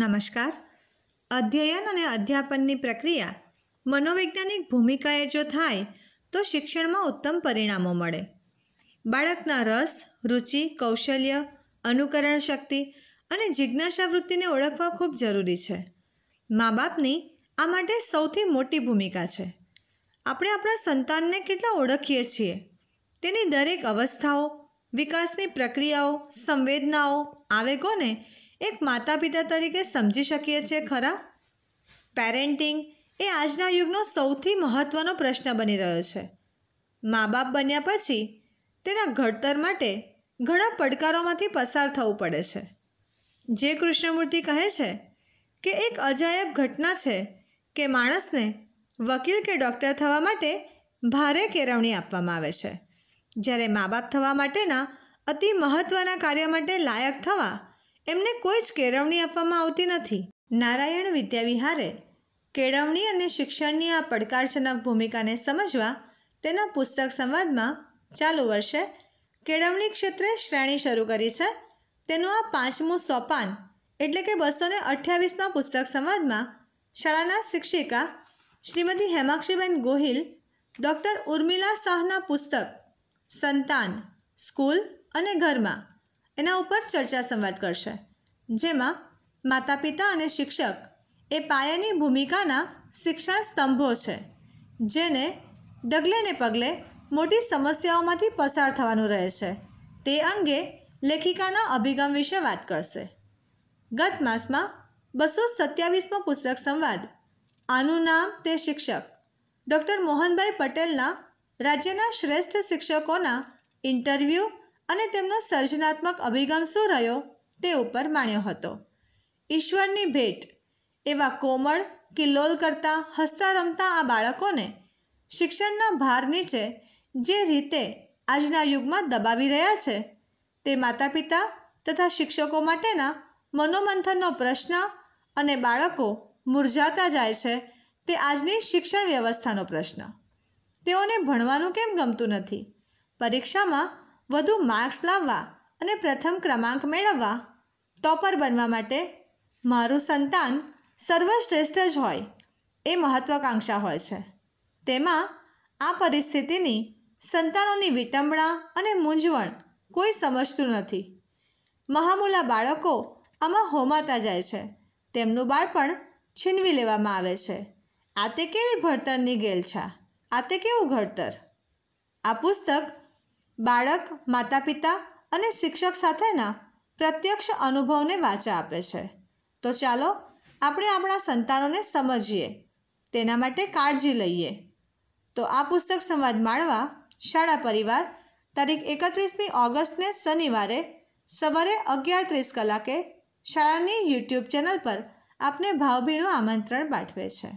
નમસ્કાર અધ્યયન અને અધ્યાપનની પ્રક્રિયા મનોવૈજ્ઞાનિક ભૂમિકાએ જો થાય તો શિક્ષણમાં ઉત્તમ પરિણામો મળે બાળકના રસ રુચિ કૌશલ્ય અનુકરણ શક્તિ અને જિજ્ઞાસા વૃત્તિને ઓળખવા ખૂબ જરૂરી છે મા બાપની આ માટે સૌથી મોટી ભૂમિકા છે આપણે આપણા સંતાનને કેટલા ઓળખીએ છીએ તેની દરેક અવસ્થાઓ વિકાસની પ્રક્રિયાઓ સંવેદનાઓ આવેગોને એક માતા પિતા તરીકે સમજી શકીએ છીએ ખરા પેરેન્ટિંગ એ આજના યુગનો સૌથી મહત્ત્વનો પ્રશ્ન બની રહ્યો છે મા બાપ બન્યા પછી તેના ઘડતર માટે ઘણા પડકારોમાંથી પસાર થવું પડે છે જે કૃષ્ણમૂર્તિ કહે છે કે એક અજાયબ ઘટના છે કે માણસને વકીલ કે ડૉક્ટર થવા માટે ભારે કેળવણી આપવામાં આવે છે જ્યારે મા બાપ થવા માટેના અતિ મહત્ત્વના કાર્ય માટે લાયક થવા એમને કોઈ જ કેળવણી આપવામાં આવતી નથી નારાયણ વિદ્યાવિહારે કેળવણી અને શિક્ષણની આ પડકારજનક ભૂમિકાને સમજવા તેના પુસ્તક સંવાદમાં ચાલુ વર્ષે કેળવણી ક્ષેત્રે શ્રેણી શરૂ કરી છે તેનું આ પાંચમું સોપાન એટલે કે બસો ને અઠ્યાવીસમાં પુસ્તક સંવાદમાં શાળાના શિક્ષિકા શ્રીમતી હેમાક્ષીબેન ગોહિલ ડૉક્ટર ઉર્મિલા શાહના પુસ્તક સંતાન સ્કૂલ અને ઘરમાં એના ઉપર ચર્ચા સંવાદ કરશે જેમાં માતા પિતા અને શિક્ષક એ પાયાની ભૂમિકાના શિક્ષણ સ્તંભો છે જેને ડગલે ને પગલે મોટી સમસ્યાઓમાંથી પસાર થવાનું રહે છે તે અંગે લેખિકાના અભિગમ વિશે વાત કરશે ગત માસમાં બસો સત્યાવીસમો પુસ્તક સંવાદ આનું નામ તે શિક્ષક ડૉક્ટર મોહનભાઈ પટેલના રાજ્યના શ્રેષ્ઠ શિક્ષકોના ઇન્ટરવ્યૂ અને તેમનો સર્જનાત્મક અભિગમ શું રહ્યો તે ઉપર માણ્યો હતો ઈશ્વરની ભેટ એવા કોમળ કિલ્લોલ કરતા હસતા રમતા આ બાળકોને શિક્ષણના ભાર નીચે જે રીતે આજના યુગમાં દબાવી રહ્યા છે તે માતા પિતા તથા શિક્ષકો માટેના મનોમંથનનો પ્રશ્ન અને બાળકો મુરઝાતા જાય છે તે આજની શિક્ષણ વ્યવસ્થાનો પ્રશ્ન તેઓને ભણવાનું કેમ ગમતું નથી પરીક્ષામાં વધુ માર્ક્સ લાવવા અને પ્રથમ ક્રમાંક મેળવવા ટોપર બનવા માટે મારું સંતાન સર્વશ્રેષ્ઠ જ હોય એ મહત્વાકાંક્ષા હોય છે તેમાં આ પરિસ્થિતિની સંતાનોની વિટંબણા અને મૂંઝવણ કોઈ સમજતું નથી મહામૂલા બાળકો આમાં હોમાતા જાય છે તેમનું બાળપણ છીનવી લેવામાં આવે છે આ તે કેવી ભણતરની ગેલછા આ તે કેવું ઘડતર આ પુસ્તક બાળક માતા પિતા અને શિક્ષક સાથેના પ્રત્યક્ષ અનુભવને વાચા આપે છે તો ચાલો આપણે આપણા સંતાનોને સમજીએ તેના માટે કાળજી લઈએ તો આ પુસ્તક સંવાદ માણવા શાળા પરિવાર તારીખ એકત્રીસમી ઓગસ્ટને શનિવારે સવારે અગિયાર ત્રીસ કલાકે શાળાની યુટ્યુબ ચેનલ પર આપને ભાવભીનું આમંત્રણ પાઠવે છે